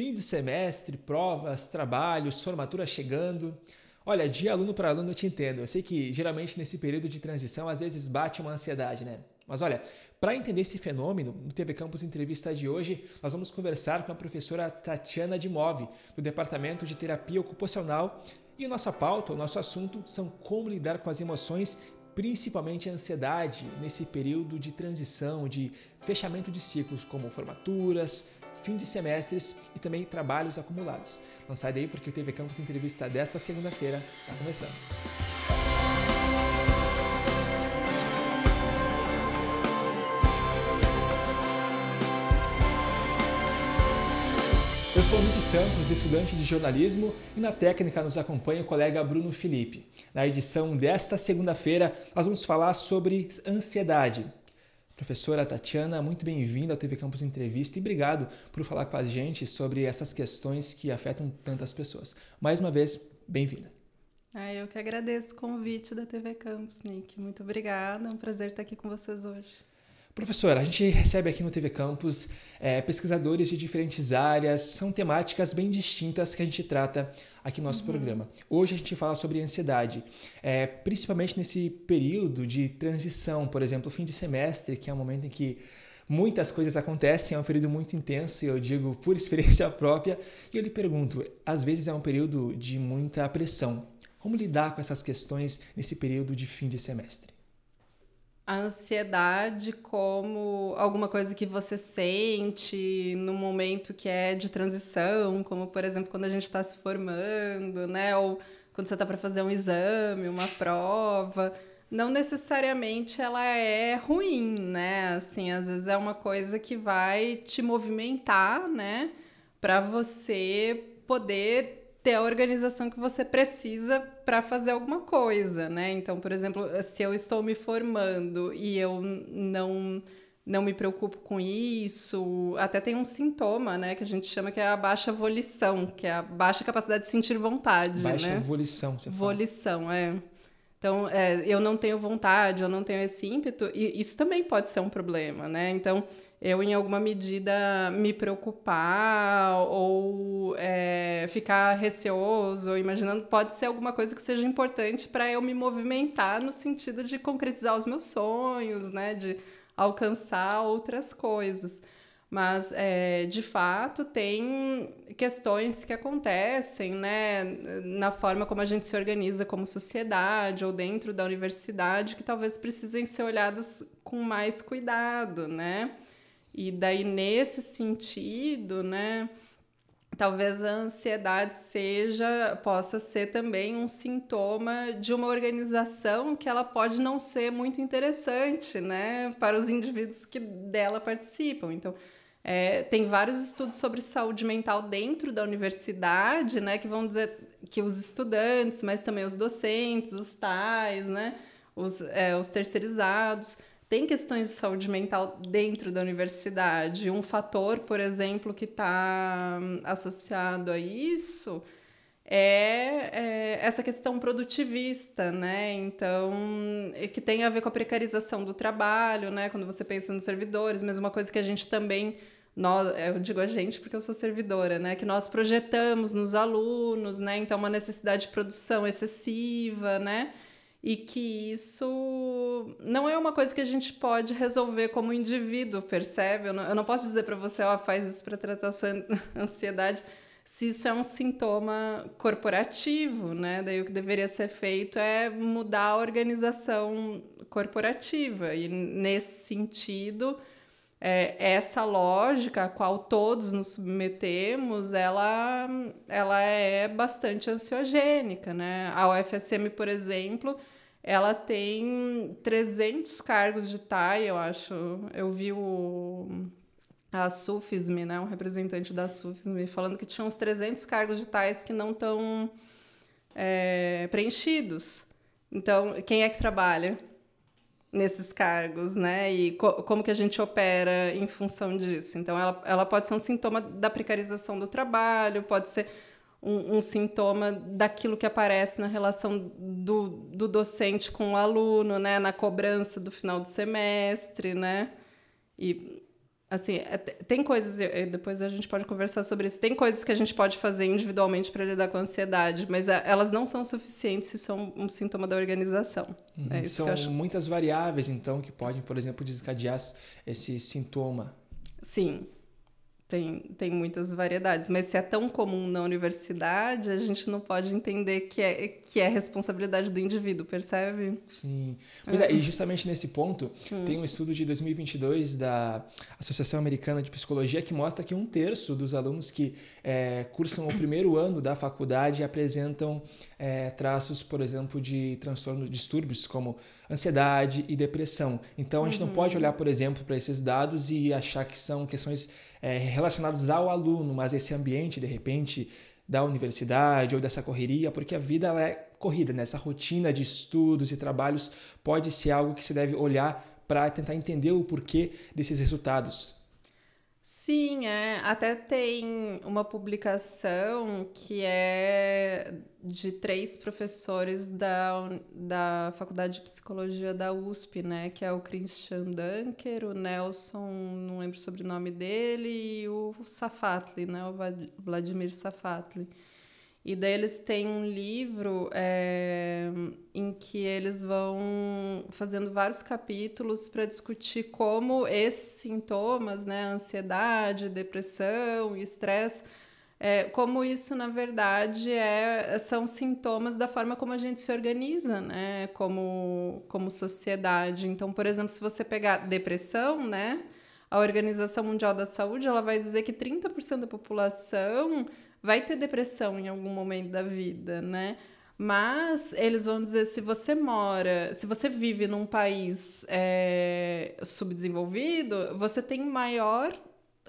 Fim de semestre, provas, trabalhos, formatura chegando. Olha, de aluno para aluno eu te entendo. Eu sei que geralmente nesse período de transição às vezes bate uma ansiedade, né? Mas olha, para entender esse fenômeno, no TV Campus Entrevista de hoje, nós vamos conversar com a professora Tatiana Dimov, do Departamento de Terapia Ocupacional, e nossa pauta, o nosso assunto são como lidar com as emoções, principalmente a ansiedade, nesse período de transição, de fechamento de ciclos como formaturas, fim de semestres e também trabalhos acumulados. Não sai daí porque o TV Campus Entrevista desta segunda-feira está começando. Eu sou Henrique Santos, estudante de jornalismo, e na técnica nos acompanha o colega Bruno Felipe. Na edição desta segunda-feira, nós vamos falar sobre ansiedade. Professora Tatiana, muito bem-vinda ao TV Campus Entrevista e obrigado por falar com a gente sobre essas questões que afetam tantas pessoas. Mais uma vez, bem-vinda. Ah, eu que agradeço o convite da TV Campus, Nick. Muito obrigada, é um prazer estar aqui com vocês hoje. Professora, a gente recebe aqui no TV Campus é, pesquisadores de diferentes áreas, são temáticas bem distintas que a gente trata aqui no nosso uhum. programa. Hoje a gente fala sobre ansiedade, é, principalmente nesse período de transição, por exemplo, fim de semestre, que é um momento em que muitas coisas acontecem, é um período muito intenso, e eu digo por experiência própria, e eu lhe pergunto, às vezes é um período de muita pressão. Como lidar com essas questões nesse período de fim de semestre? a ansiedade como alguma coisa que você sente no momento que é de transição, como por exemplo quando a gente está se formando, né? Ou quando você está para fazer um exame, uma prova. Não necessariamente ela é ruim, né? Assim, às vezes é uma coisa que vai te movimentar, né? Para você poder ter a organização que você precisa para fazer alguma coisa, né? Então, por exemplo, se eu estou me formando e eu não não me preocupo com isso, até tem um sintoma, né, que a gente chama que é a baixa volição, que é a baixa capacidade de sentir vontade, baixa né? volição, você Volição, fala. é. Então, é, eu não tenho vontade, eu não tenho esse ímpeto, e isso também pode ser um problema, né? Então, eu, em alguma medida, me preocupar ou é, ficar receoso, imaginando, pode ser alguma coisa que seja importante para eu me movimentar no sentido de concretizar os meus sonhos, né? De alcançar outras coisas. Mas, é, de fato, tem questões que acontecem, né? Na forma como a gente se organiza como sociedade ou dentro da universidade que talvez precisem ser olhadas com mais cuidado, né? E daí, nesse sentido, né? Talvez a ansiedade seja, possa ser também um sintoma de uma organização que ela pode não ser muito interessante, né, para os indivíduos que dela participam. Então, é, tem vários estudos sobre saúde mental dentro da universidade, né, que vão dizer que os estudantes, mas também os docentes, os tais, né, os, é, os terceirizados, tem questões de saúde mental dentro da universidade. Um fator, por exemplo, que está hum, associado a isso é, é, essa questão produtivista, né? Então, que tem a ver com a precarização do trabalho, né? Quando você pensa nos servidores, mesma coisa que a gente também. Nós, eu digo a gente porque eu sou servidora, né? Que nós projetamos nos alunos, né? Então, uma necessidade de produção excessiva, né? e que isso não é uma coisa que a gente pode resolver como indivíduo, percebe? Eu não, eu não posso dizer para você, ó, oh, faz isso para tratar sua ansiedade, se isso é um sintoma corporativo, né? Daí o que deveria ser feito é mudar a organização corporativa e nesse sentido é, essa lógica a qual todos nos submetemos, ela, ela é bastante ansiogênica, né? A UFSM, por exemplo, ela tem 300 cargos de TAI, eu acho. Eu vi o, a Sufsm, né, um representante da Sufsm falando que tinha uns 300 cargos de TAIs que não estão é, preenchidos. Então, quem é que trabalha? nesses cargos, né? E co como que a gente opera em função disso. Então, ela, ela pode ser um sintoma da precarização do trabalho, pode ser um, um sintoma daquilo que aparece na relação do, do docente com o aluno, né? Na cobrança do final do semestre, né? E assim, é, tem coisas, depois a gente pode conversar sobre isso, tem coisas que a gente pode fazer individualmente para lidar com a ansiedade, mas é, elas não são suficientes se são um sintoma da organização. Uhum. É são muitas variáveis, então, que podem, por exemplo, desencadear esse sintoma. Sim. Tem, tem muitas variedades, mas se é tão comum na universidade, a gente não pode entender que é, que é responsabilidade do indivíduo, percebe? Sim. Pois é, é e justamente nesse ponto, hum. tem um estudo de 2022 da Associação Americana de Psicologia que mostra que um terço dos alunos que é, cursam o primeiro ano da faculdade apresentam é, traços, por exemplo, de transtornos, distúrbios como ansiedade e depressão. Então, a gente uhum. não pode uhum. olhar, por exemplo, para esses dados e achar que são questões é, relacionados ao aluno, mas esse ambiente, de repente, da universidade ou dessa correria, porque a vida ela é corrida, né? essa rotina de estudos e trabalhos pode ser algo que se deve olhar para tentar entender o porquê desses resultados. Sim, é. Até tem uma publicação que é de três professores da, da Faculdade de Psicologia da USP, né? Que é o Christian Dunker, o Nelson, não lembro o sobrenome dele, e o Safatli, né? O Vladimir Safatli. E daí eles têm um livro é, em que eles vão fazendo vários capítulos para discutir como esses sintomas, né, ansiedade, depressão, estresse, é, como isso na verdade é, são sintomas da forma como a gente se organiza, né, como, como sociedade. Então, por exemplo, se você pegar depressão, né, a Organização Mundial da Saúde ela vai dizer que 30% da população vai ter depressão em algum momento da vida, né? Mas eles vão dizer: se você mora, se você vive num país é, subdesenvolvido, você tem maior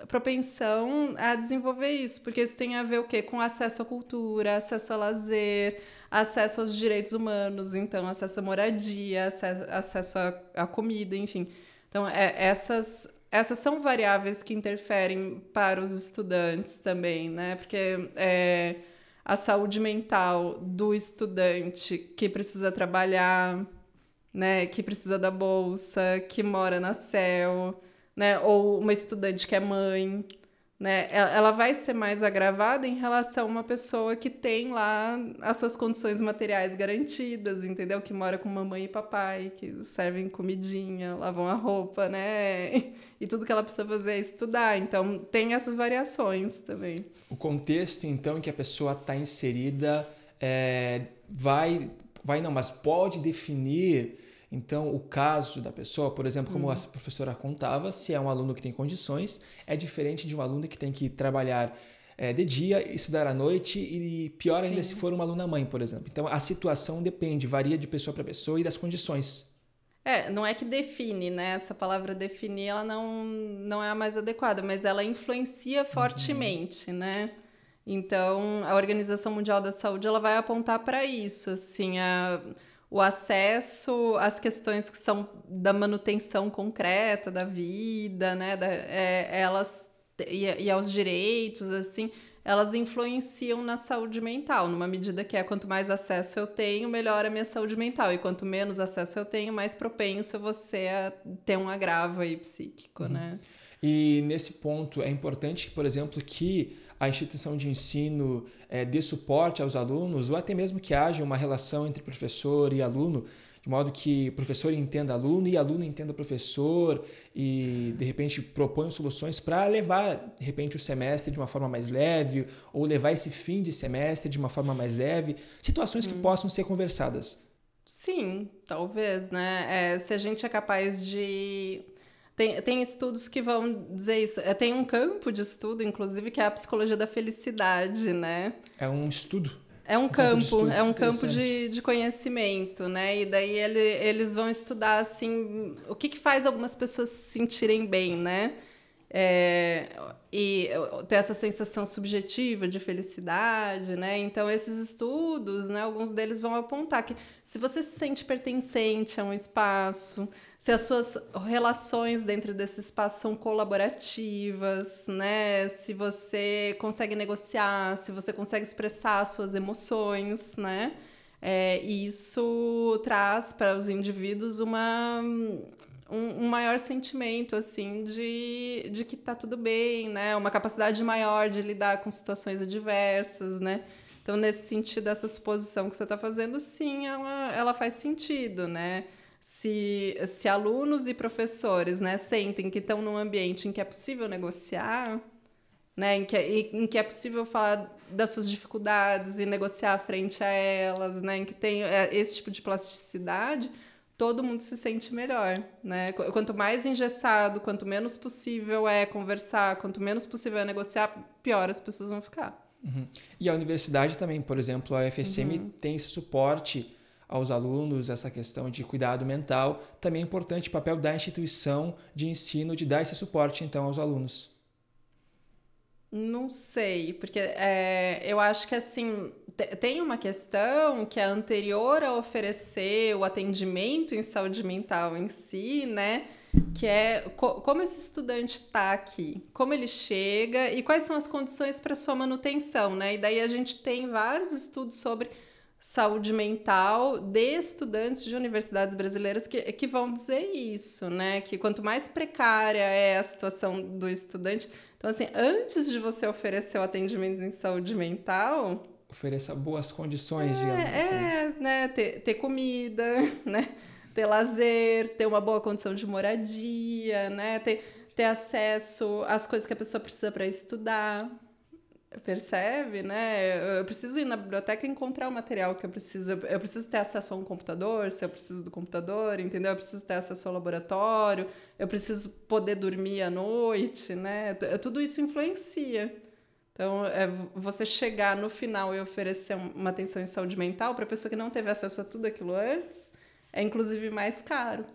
propensão a desenvolver isso, porque isso tem a ver o quê? Com acesso à cultura, acesso ao lazer, acesso aos direitos humanos, então acesso à moradia, acesso, à, à comida, enfim. Então, é, essas essas são variáveis que interferem para os estudantes também, né? Porque é, a saúde mental do estudante que precisa trabalhar, né? Que precisa da bolsa, que mora na CEL, né? Ou uma estudante que é mãe, né? Ela vai ser mais agravada em relação a uma pessoa que tem lá as suas condições materiais garantidas, entendeu? Que mora com mamãe e papai, que servem comidinha, lavam a roupa, né? E tudo que ela precisa fazer é estudar. Então, tem essas variações também. O contexto, então, em que a pessoa está inserida é, vai, vai não, mas pode definir então, o caso da pessoa, por exemplo, como uhum. a professora contava, se é um aluno que tem condições, é diferente de um aluno que tem que trabalhar é, de dia, estudar à noite e pior ainda Sim. se for uma aluna mãe, por exemplo. Então, a situação depende, varia de pessoa para pessoa e das condições é, não é que define, né? Essa palavra definir, ela não, não é a mais adequada, mas ela influencia uhum. fortemente, uhum. né? Então, a Organização Mundial da Saúde, ela vai apontar para isso, assim, a o acesso às questões que são da manutenção concreta da vida, né? Da, é, elas e, e aos direitos, assim elas influenciam na saúde mental, numa medida que é quanto mais acesso eu tenho, melhor a minha saúde mental. E quanto menos acesso eu tenho, mais propenso você a ter um agravo aí psíquico, uhum. né? E nesse ponto é importante, por exemplo, que a instituição de ensino é, dê suporte aos alunos, ou até mesmo que haja uma relação entre professor e aluno, de modo que professor entenda aluno e aluno entenda professor e de repente propõe soluções para levar de repente o semestre de uma forma mais leve ou levar esse fim de semestre de uma forma mais leve, situações que hum. possam ser conversadas. Sim, talvez, né? É, se a gente é capaz de tem, tem estudos que vão dizer isso. É, tem um campo de estudo, inclusive, que é a psicologia da felicidade, né? É um estudo é um, um campo, campo é um campo de, de conhecimento, né? E daí ele, eles vão estudar assim o que, que faz algumas pessoas se sentirem bem, né? É, e ter essa sensação subjetiva de felicidade, né? Então esses estudos, né? Alguns deles vão apontar que se você se sente pertencente a um espaço, se as suas relações dentro desse espaço são colaborativas, né? Se você consegue negociar, se você consegue expressar suas emoções, né? É, e isso traz para os indivíduos uma, um, um, maior sentimento, assim, de, de que tá tudo bem, né? Uma capacidade maior de lidar com situações adversas, né? Então, nesse sentido, essa suposição que você está fazendo, sim, ela, ela faz sentido, né? se, se alunos e professores né, sentem que estão num ambiente em que é possível negociar, né, em, que, é, em que é possível falar das suas dificuldades e negociar frente a elas, né, em que tem é, esse tipo de plasticidade, todo mundo se sente melhor, né? Quanto mais engessado, quanto menos possível é conversar, quanto menos possível é negociar, pior as pessoas vão ficar. Uhum. E a universidade também, por exemplo, a FSM uhum. tem esse suporte aos alunos essa questão de cuidado mental, também é importante o papel da instituição de ensino de dar esse suporte então aos alunos. Não sei, porque é, eu acho que assim tem uma questão que é anterior a oferecer o atendimento em saúde mental em si, né? Que é co como esse estudante está aqui, como ele chega e quais são as condições para sua manutenção, né? E daí a gente tem vários estudos sobre saúde mental de estudantes de universidades brasileiras que, que vão dizer isso, né? Que quanto mais precária é a situação do estudante. Então, assim, antes de você oferecer o atendimento em saúde mental. Ofereça boas condições, é, digamos assim. É, né? Ter, ter comida, né? Ter lazer, ter uma boa condição de moradia, né? Ter, ter acesso às coisas que a pessoa precisa para estudar percebe, né? Eu preciso ir na biblioteca encontrar o material que eu preciso. Eu preciso ter acesso a um computador, se eu preciso do computador, entendeu? Eu preciso ter acesso ao laboratório, eu preciso poder dormir à noite, né? Tudo isso influencia. Então, é você chegar no final e oferecer uma atenção em saúde mental para a pessoa que não teve acesso a tudo aquilo antes, é inclusive mais caro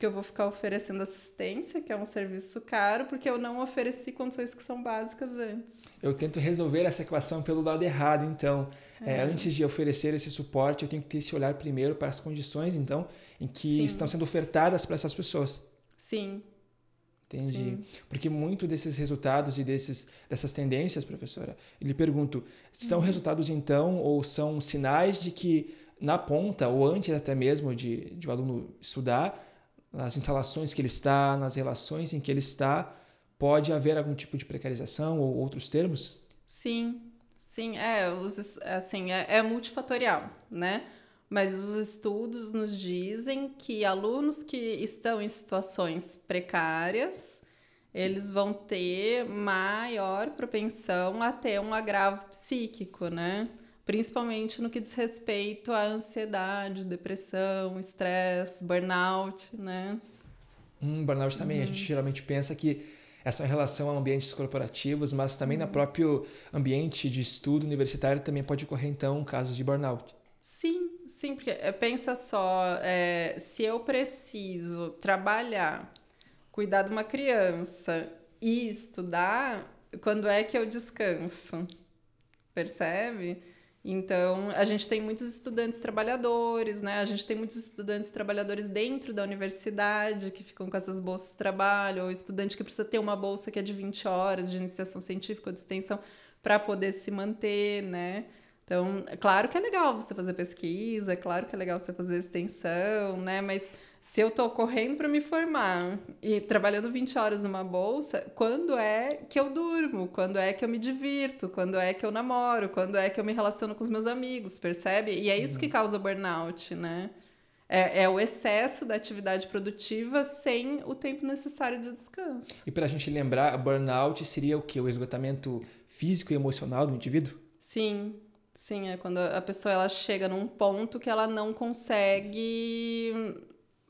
porque eu vou ficar oferecendo assistência, que é um serviço caro, porque eu não ofereci condições que são básicas antes. Eu tento resolver essa equação pelo lado errado, então. É. É, antes de oferecer esse suporte, eu tenho que ter esse olhar primeiro para as condições, então, em que Sim. estão sendo ofertadas para essas pessoas. Sim. Entendi. Sim. Porque muito desses resultados e desses, dessas tendências, professora, eu lhe pergunto, são uhum. resultados então ou são sinais de que na ponta, ou antes até mesmo de, de o aluno estudar, nas instalações que ele está, nas relações em que ele está, pode haver algum tipo de precarização ou outros termos? Sim, sim, é, os, assim, é, é multifatorial, né? Mas os estudos nos dizem que alunos que estão em situações precárias, eles vão ter maior propensão a ter um agravo psíquico, né? principalmente no que diz respeito à ansiedade, depressão, estresse, burnout, né? Hum, burnout também. Uhum. A gente uhum. geralmente pensa que é só em relação a ambientes corporativos, mas também uhum. no próprio ambiente de estudo universitário também pode ocorrer, então, casos de burnout. Sim, sim, porque eh, pensa só, é, se eu preciso trabalhar, cuidar de uma criança e estudar, quando é que eu descanso? Percebe? Então, a gente tem muitos estudantes trabalhadores, né? A gente tem muitos estudantes trabalhadores dentro da universidade que ficam com essas bolsas de trabalho, ou estudante que precisa ter uma bolsa que é de 20 horas de iniciação científica ou de extensão para poder se manter, né? Então, é claro que é legal você fazer pesquisa, é claro que é legal você fazer extensão, né? Mas se eu tô correndo para me formar e trabalhando 20 horas numa bolsa, quando é que eu durmo? Quando é que eu me divirto? Quando é que eu namoro? Quando é que eu me relaciono com os meus amigos? Percebe? E é isso que uhum. causa burnout, né? É, é, o excesso da atividade produtiva sem o tempo necessário de descanso. E para a gente lembrar, burnout seria o que? O esgotamento físico e emocional do indivíduo? Sim, Sim, é quando a pessoa ela chega num ponto que ela não consegue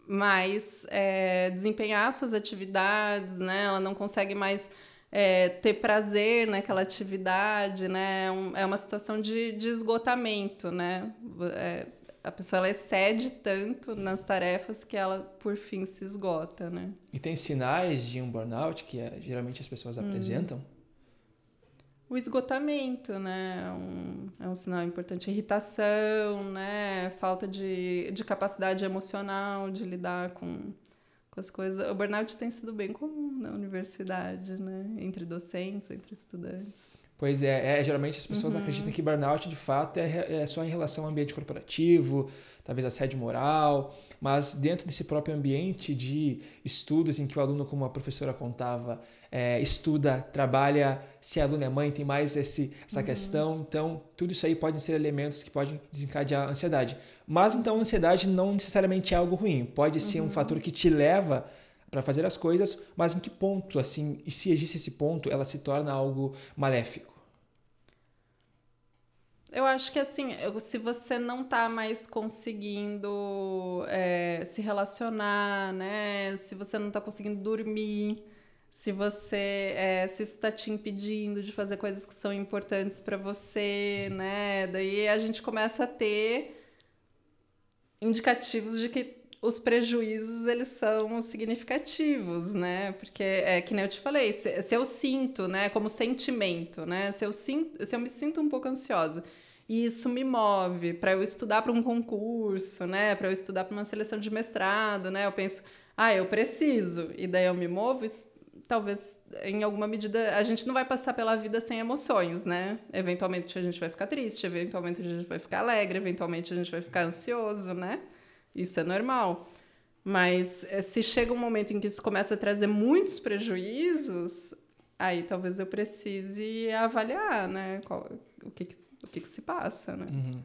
mais é, desempenhar suas atividades, né? Ela não consegue mais é, ter prazer naquela atividade, né? É um, é uma situação de, de esgotamento, né? É, a pessoa ela excede tanto nas tarefas que ela por fim se esgota, né? E tem sinais de um burnout que é, geralmente as pessoas hum. apresentam? o esgotamento, né? Um, é um sinal importante. Irritação, né? Falta de, de capacidade emocional de lidar com, com as coisas. O burnout tem sido bem comum na universidade, né? Entre docentes, entre estudantes. Pois é, é, geralmente as pessoas uhum. acreditam que burnout de fato é, é, só em relação ao ambiente corporativo, talvez a sede moral, mas dentro desse próprio ambiente de estudos em que o aluno, como a professora contava, é, estuda, trabalha, se aluno é mãe, tem mais esse, essa uhum. questão, então tudo isso aí pode ser elementos que podem desencadear a ansiedade. Mas então a ansiedade não necessariamente é algo ruim, pode ser uhum. um fator que te leva para fazer as coisas, mas em que ponto, assim, e se existe esse ponto, ela se torna algo maléfico? Eu acho que assim, se você não tá mais conseguindo é, se relacionar, né? Se você não tá conseguindo dormir, se você é, se isso está te impedindo de fazer coisas que são importantes para você, né? Daí a gente começa a ter indicativos de que os prejuízos eles são significativos, né? Porque é que nem eu te falei, se, se eu sinto, né, como sentimento, né? Se eu sinto, se eu me sinto um pouco ansiosa e isso me move para eu estudar para um concurso, né? Para eu estudar para uma seleção de mestrado, né? Eu penso, ah, eu preciso, e daí eu me movo. Isso, talvez em alguma medida a gente não vai passar pela vida sem emoções, né? Eventualmente a gente vai ficar triste, eventualmente a gente vai ficar alegre, eventualmente a gente vai ficar ansioso, né? Isso é normal. Mas eh, se chega um momento em que isso começa a trazer muitos prejuízos, aí talvez eu precise avaliar, né? Qual, o que, que o que, que se passa, né? Uhum.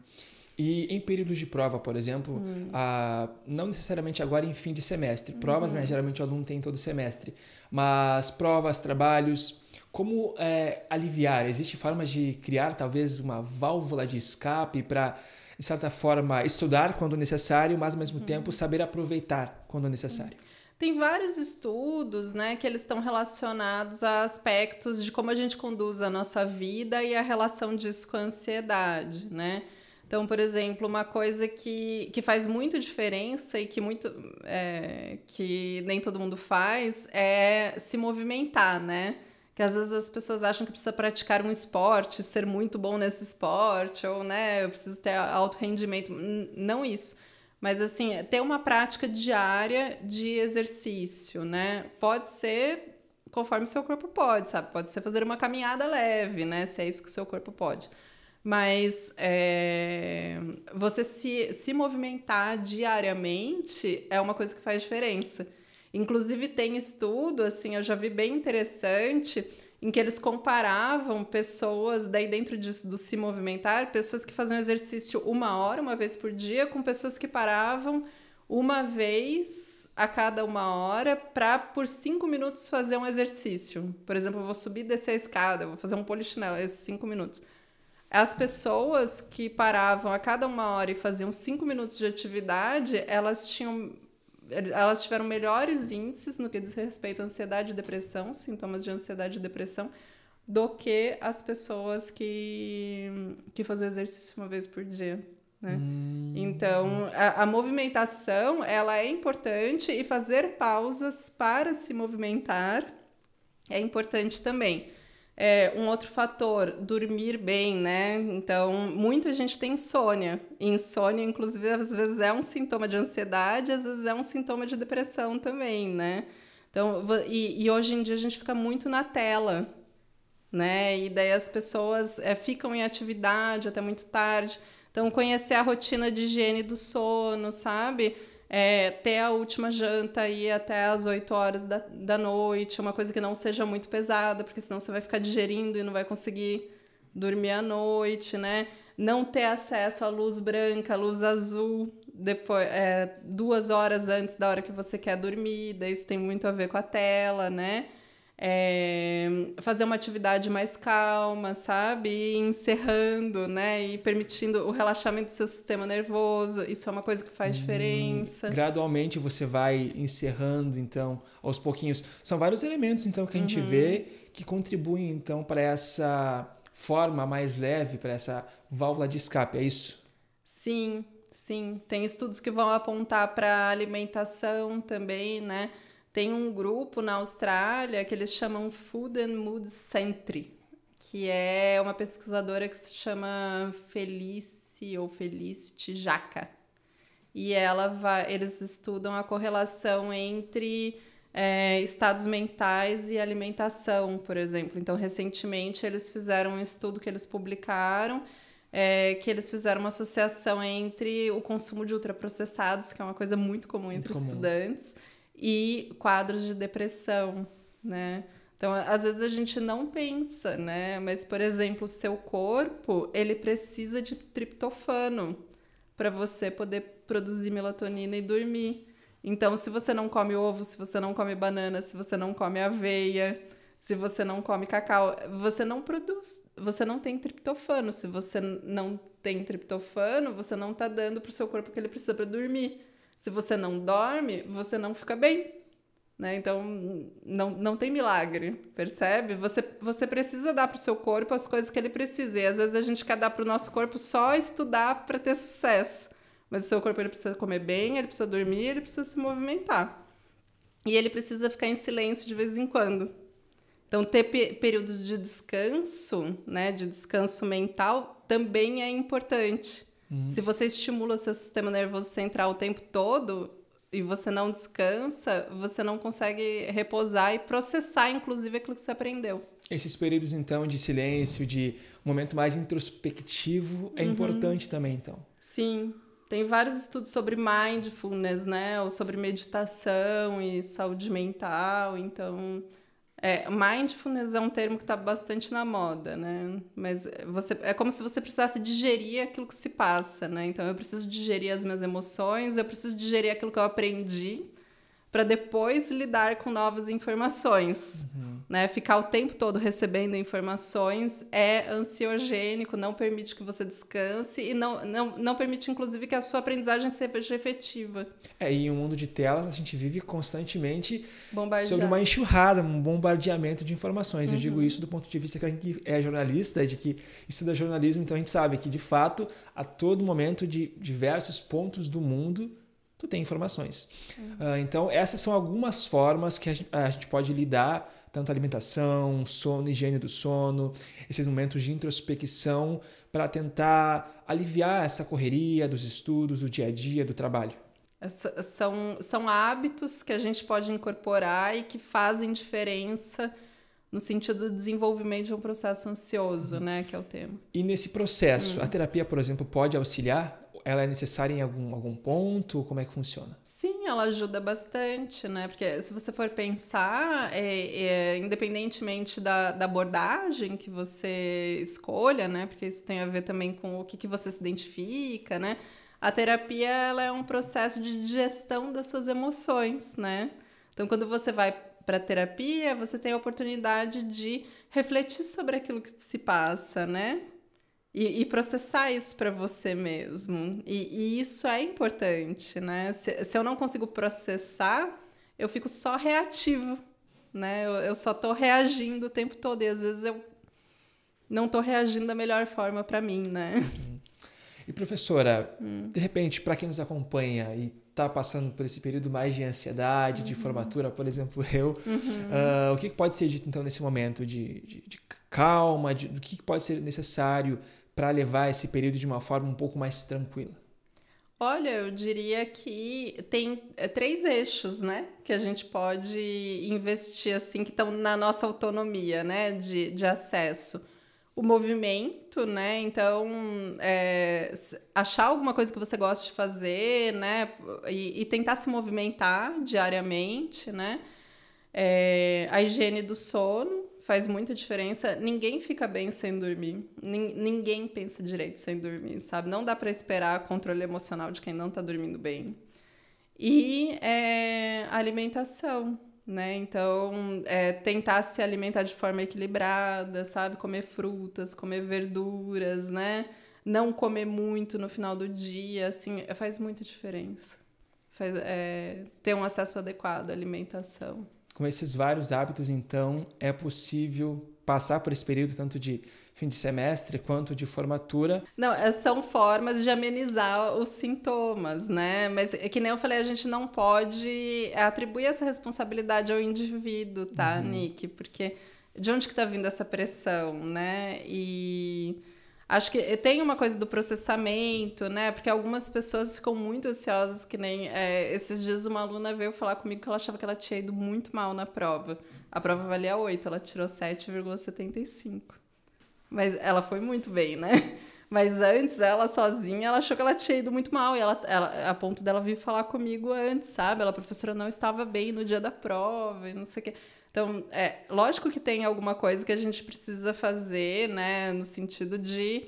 E em períodos de prova, por exemplo, hum. a, não necessariamente agora em fim de semestre, provas, né? Uhum. Geralmente o aluno tem todo semestre, mas provas, trabalhos, como é, aliviar? Existe formas de criar talvez uma válvula de escape para, de certa forma, estudar quando necessário, mas ao mesmo tempo uhum. saber aproveitar quando necessário? Uhum. Tem vários estudos, né, que eles estão relacionados a aspectos de como a gente conduz a nossa vida e a relação disso com a ansiedade, né? Então, por exemplo, uma coisa que, que faz muito diferença e que muito é, que nem todo mundo faz é se movimentar, né? Que às vezes as pessoas acham que precisa praticar um esporte, ser muito bom nesse esporte, ou né, eu preciso ter alto rendimento. Não isso mas assim, é ter uma prática diária de exercício, né? Pode ser conforme seu corpo pode, sabe? Pode ser fazer uma caminhada leve, né? Se é isso que o seu corpo pode. Mas é, você se, se movimentar diariamente é uma coisa que faz diferença. Inclusive, tem estudo, assim, eu já vi bem interessante em que eles comparavam pessoas, daí dentro disso, do se movimentar, pessoas que faziam exercício uma hora, uma vez por dia, com pessoas que paravam uma vez a cada uma hora para, por cinco minutos, fazer um exercício. Por exemplo, eu vou subir e descer a escada, vou fazer um polichinelo, esses cinco minutos. As pessoas que paravam a cada uma hora e faziam cinco minutos de atividade, elas tinham elas tiveram melhores índices no que diz respeito à ansiedade e depressão, sintomas de ansiedade e depressão, do que as pessoas que, que faziam exercício uma vez por dia. Né? Hum. Então, a, a, movimentação ela é importante e fazer pausas para se movimentar é importante também. É, um outro fator, dormir bem, né? Então, muita gente tem insônia. E insônia, inclusive, às vezes é um sintoma de ansiedade, às vezes é um sintoma de depressão também, né? Então, e, e hoje em dia a gente fica muito na tela, né? E daí as pessoas é, ficam em atividade até muito tarde. Então, conhecer a rotina de higiene do sono, sabe? é, ter a última janta e até as 8 horas da, da noite, uma coisa que não seja muito pesada, porque senão você vai ficar digerindo e não vai conseguir dormir à noite, né? Não ter acesso à luz branca, à luz azul, depois é, duas horas antes da hora que você quer dormir, daí isso tem muito a ver com a tela, né? é, fazer uma atividade mais calma, sabe? E encerrando, né? E permitindo o relaxamento do seu sistema nervoso. Isso é uma coisa que faz hum, diferença. Gradualmente você vai encerrando, então, aos pouquinhos. São vários elementos, então, que a gente uhum. vê que contribuem, então, para essa forma mais leve, para essa válvula de escape, é isso? Sim, sim. Tem estudos que vão apontar para alimentação também, né? Tem um grupo na Austrália que eles chamam Food and Mood Sentry, que é uma pesquisadora que se chama Felice ou Felice Jaca. E ela vai, eles estudam a correlação entre é, estados mentais e alimentação, por exemplo. Então, recentemente, eles fizeram um estudo que eles publicaram, é, que eles fizeram uma associação entre o consumo de ultraprocessados, que é uma coisa muito comum muito entre comum. estudantes, e quadros de depressão, né? Então, às vezes a gente não pensa, né? Mas, por exemplo, o seu corpo, ele precisa de triptofano para você poder produzir melatonina e dormir. Então, se você não come ovo, se você não come banana, se você não come aveia, se você não come cacau, você não produz, você não tem triptofano. Se você não tem triptofano, você não está dando para o seu corpo que ele precisa para dormir. Se você não dorme, você não fica bem. Né? Então, não, não tem milagre, percebe? Você, você precisa dar para o seu corpo as coisas que ele precisa. E às vezes a gente quer dar para o nosso corpo só estudar para ter sucesso. Mas o seu corpo ele precisa comer bem, ele precisa dormir, ele precisa se movimentar. E ele precisa ficar em silêncio de vez em quando. Então, ter pe períodos de descanso, né, de descanso mental, também é importante. Uhum. Se você estimula o seu sistema nervoso central o tempo todo e você não descansa, você não consegue repousar e processar, inclusive, aquilo que você aprendeu. Esses períodos, então, de silêncio, de um momento mais introspectivo, é uhum. importante também, então. Sim. Tem vários estudos sobre mindfulness, né? Ou sobre meditação e saúde mental. Então, é, mindfulness é um termo que está bastante na moda, né? Mas você, é como se você precisasse digerir aquilo que se passa, né? Então eu preciso digerir as minhas emoções, eu preciso digerir aquilo que eu aprendi para depois lidar com novas informações. Uhum. Né? Ficar o tempo todo recebendo informações é ansiogênico, não permite que você descanse e não, não, não permite, inclusive, que a sua aprendizagem seja efetiva. É, e em um mundo de telas, a gente vive constantemente sobre uma enxurrada, um bombardeamento de informações. Uhum. Eu digo uhum. isso do ponto de vista que a gente é jornalista, de que estuda jornalismo, então a gente sabe que, de fato, a todo momento, de diversos pontos do mundo, tu tem informações. Uhum. Uh, então, essas são algumas formas que a gente, a gente, pode lidar, tanto alimentação, sono, higiene do sono, esses momentos de introspecção, para tentar aliviar essa correria dos estudos, do dia a dia, do trabalho. são, são hábitos que a gente pode incorporar e que fazem diferença no sentido do desenvolvimento de um processo ansioso, uhum. né, que é o tema. E nesse processo, uhum. a terapia, por exemplo, pode auxiliar ela é necessária em algum, algum ponto? Como é que funciona? Sim, ela ajuda bastante, né? Porque se você for pensar, é, é, independentemente da, da abordagem que você escolha, né? Porque isso tem a ver também com o que, que você se identifica, né? A terapia ela é um processo de digestão das suas emoções, né? Então, quando você vai para terapia, você tem a oportunidade de refletir sobre aquilo que se passa, né? E, e processar isso para você mesmo. E, e, isso é importante, né? Se, se, eu não consigo processar, eu fico só reativo, né? Eu, eu só estou reagindo o tempo todo. E às vezes eu não estou reagindo da melhor forma para mim, né? E professora, hum. de repente, para quem nos acompanha e está passando por esse período mais de ansiedade, uhum. de formatura, por exemplo, eu, uhum. uh, o que pode ser dito então nesse momento de, de, de calma, de, do que pode ser necessário para levar esse período de uma forma um pouco mais tranquila? Olha, eu diria que tem é, três eixos, né? Que a gente pode investir assim, que estão na nossa autonomia, né? De, de acesso. O movimento, né? Então, é, achar alguma coisa que você gosta de fazer, né? E, e tentar se movimentar diariamente, né? É, a higiene do sono, faz muita diferença. Ninguém fica bem sem dormir. Nin ninguém pensa direito sem dormir, sabe? Não dá para esperar controle emocional de quem não tá dormindo bem. E é, alimentação, né? Então, é, tentar se alimentar de forma equilibrada, sabe? Comer frutas, comer verduras, né? Não comer muito no final do dia, assim, faz muita diferença. Faz, é, ter um acesso adequado à alimentação. Com esses vários hábitos, então, é possível passar por esse período tanto de fim de semestre quanto de formatura. Não, é, são formas de amenizar os sintomas, né? Mas é que nem eu falei, a gente não pode é, atribuir essa responsabilidade ao indivíduo, tá, uhum. Nick? Porque de onde que tá vindo essa pressão, né? E Acho que eh, tem uma coisa do processamento, né? Porque algumas pessoas ficam muito ansiosas, que nem é, esses dias uma aluna veio falar comigo que ela achava que ela tinha ido muito mal na prova. A prova valia 8, ela tirou 7,75. Mas ela foi muito bem, né? Mas antes, ela sozinha, ela achou que ela tinha ido muito mal. E ela, ela a ponto dela vir falar comigo antes, sabe? Ela, professora, não estava bem no dia da prova e não sei o quê. Então, é lógico que tem alguma coisa que a gente precisa fazer, né? No sentido de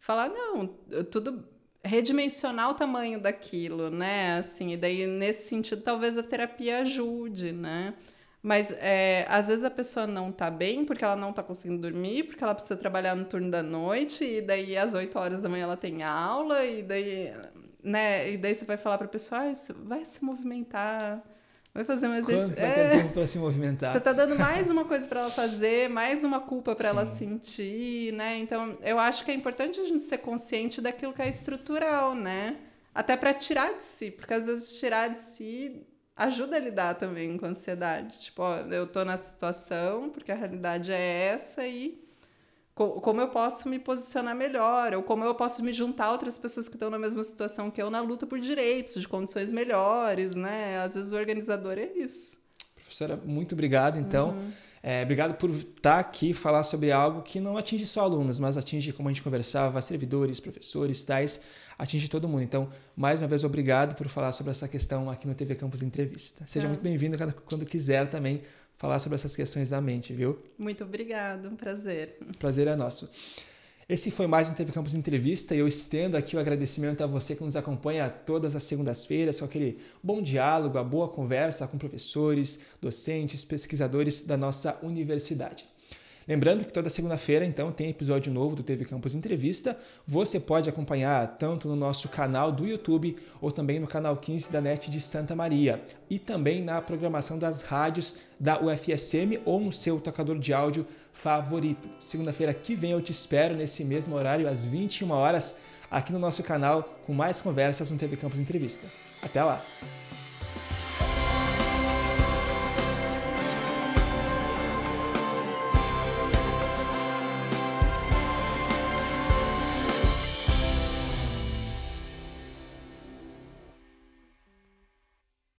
falar, não, tudo redimensionar o tamanho daquilo, né? Assim, e daí nesse sentido talvez a terapia ajude, né? Mas é, às vezes a pessoa não tá bem porque ela não tá conseguindo dormir, porque ela precisa trabalhar no turno da noite, e daí às 8 horas da manhã ela tem aula, e daí, né? E daí você vai falar pra pessoa, ah, vai se movimentar, Vai fazer um exercício. Quanto é... tempo para se movimentar. Você tá dando mais uma coisa para ela fazer, mais uma culpa para ela sentir, né? Então, eu acho que é importante a gente ser consciente daquilo que é estrutural, né? Até para tirar de si, porque às vezes tirar de si ajuda a lidar também com a ansiedade. Tipo, ó, eu tô nessa situação porque a realidade é essa e co como eu posso me posicionar melhor, ou como eu posso me juntar a outras pessoas que estão na mesma situação que eu na luta por direitos, de condições melhores, né? Às vezes o organizador é isso. Professora, muito obrigado, então. Uhum. É, obrigado por estar tá aqui falar sobre algo que não atinge só alunos, mas atinge, como a gente conversava, servidores, professores, tais, atinge todo mundo. Então, mais uma vez, obrigado por falar sobre essa questão aqui no TV Campus Entrevista. Seja é. muito bem-vindo quando, quando quiser também falar sobre essas questões da mente, viu? Muito obrigado, um prazer. Prazer é nosso. Esse foi mais um TV Campus Entrevista e eu estendo aqui o agradecimento a você que nos acompanha todas as segundas-feiras com aquele bom diálogo, a boa conversa com professores, docentes, pesquisadores da nossa universidade. Lembrando que toda segunda-feira, então, tem episódio novo do TV Campus Entrevista. Você pode acompanhar tanto no nosso canal do YouTube ou também no canal 15 da NET de Santa Maria e também na programação das rádios da UFSM ou no seu tocador de áudio favorito. Segunda-feira que vem eu te espero nesse mesmo horário, às 21 horas, aqui no nosso canal, com mais conversas no TV Campus Entrevista. Até lá!